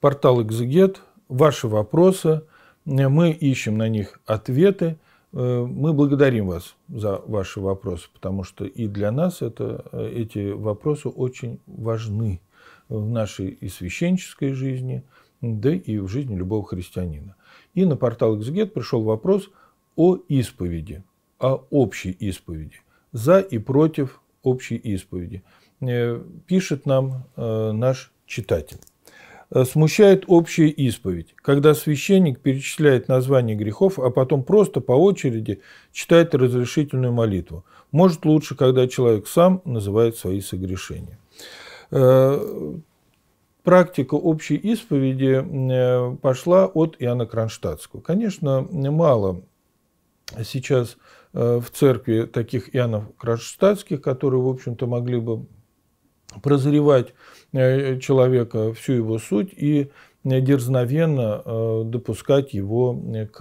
портал «Экзегет», ваши вопросы, мы ищем на них ответы. Э, мы благодарим вас за ваши вопросы, потому что и для нас это, э, эти вопросы очень важны в нашей и священческой жизни, да и в жизни любого христианина. И на портал «Экзегет» пришел вопрос о исповеди, о общей исповеди, за и против общей исповеди. Э, пишет нам наш читатель. Э, смущает общая исповедь, когда священник перечисляет название грехов, а потом просто по очереди читает разрешительную молитву. Может лучше, когда человек сам называет свои согрешения. Э, практика общей исповеди э, пошла от Иоанна Кронштадтского. Конечно, мало сейчас в церкви таких Иоаннов Кронштадтских, которые, в общем-то, могли бы прозревать э, человека, всю его суть и э, дерзновенно э, допускать его к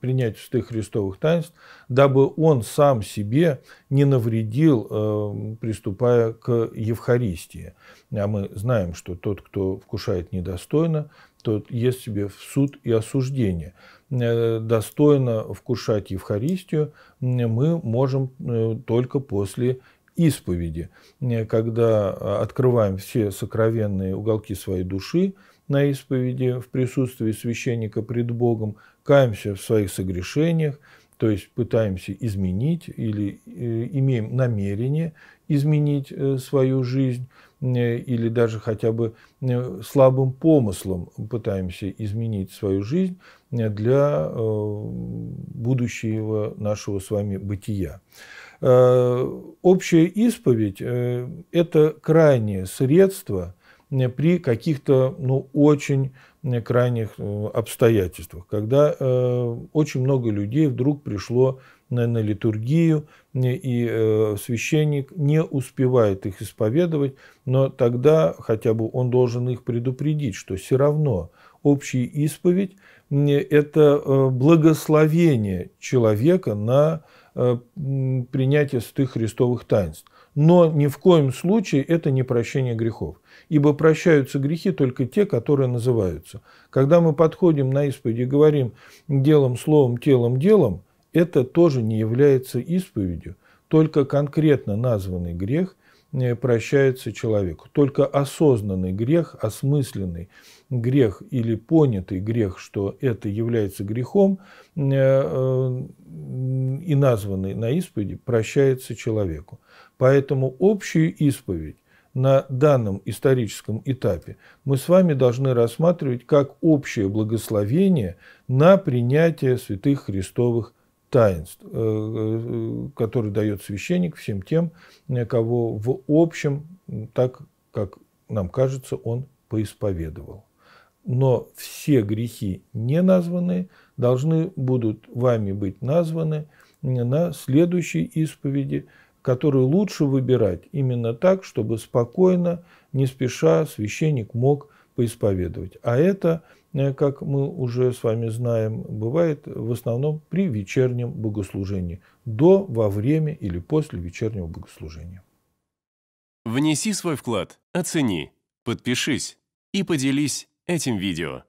принятию святых христовых таинств, дабы он сам себе не навредил, приступая к Евхаристии. А мы знаем, что тот, кто вкушает недостойно, тот ест себе в суд и осуждение. Достойно вкушать Евхаристию мы можем только после исповеди, э, когда э, открываем все сокровенные уголки своей души на исповеди в присутствии священника пред Богом, каемся в своих согрешениях, то есть пытаемся изменить или э, имеем намерение изменить свою жизнь, Э, или даже хотя бы э, слабым помыслом пытаемся изменить свою жизнь э, для будущего нашего с вами бытия. Общая исповедь – это крайнее средство при каких-то ну, очень крайних обстоятельствах, когда очень много людей вдруг пришло на, на литургию, и э, священник не успевает их исповедовать, но тогда хотя бы он должен их предупредить, что все равно общая исповедь – это э, благословение человека на э, принятие святых христовых таинств. Но ни в коем случае это не прощение грехов, ибо прощаются грехи только те, которые называются. Когда мы подходим на исповедь и говорим «делом, словом, телом, делом», это тоже не является исповедью. Только конкретно названный грех э, прощается человеку. Только осознанный грех, осмысленный грех или понятый грех, что это является грехом, э, э, и названный на исповеди, прощается человеку. Поэтому общую исповедь на данном историческом этапе мы с вами должны рассматривать как общее благословение на принятие святых Христовых таинств, э, э, который дает священник всем тем, кого в общем, так как нам кажется, он поисповедовал. Но все грехи не названные должны будут вами быть названы на следующей исповеди, которую лучше выбирать именно так, чтобы спокойно, не спеша священник мог поисповедовать. А это – Э, как мы уже с вами знаем, бывает в основном при вечернем богослужении, до, во время или после вечернего богослужения. Внеси свой вклад, оцени, подпишись и поделись этим видео.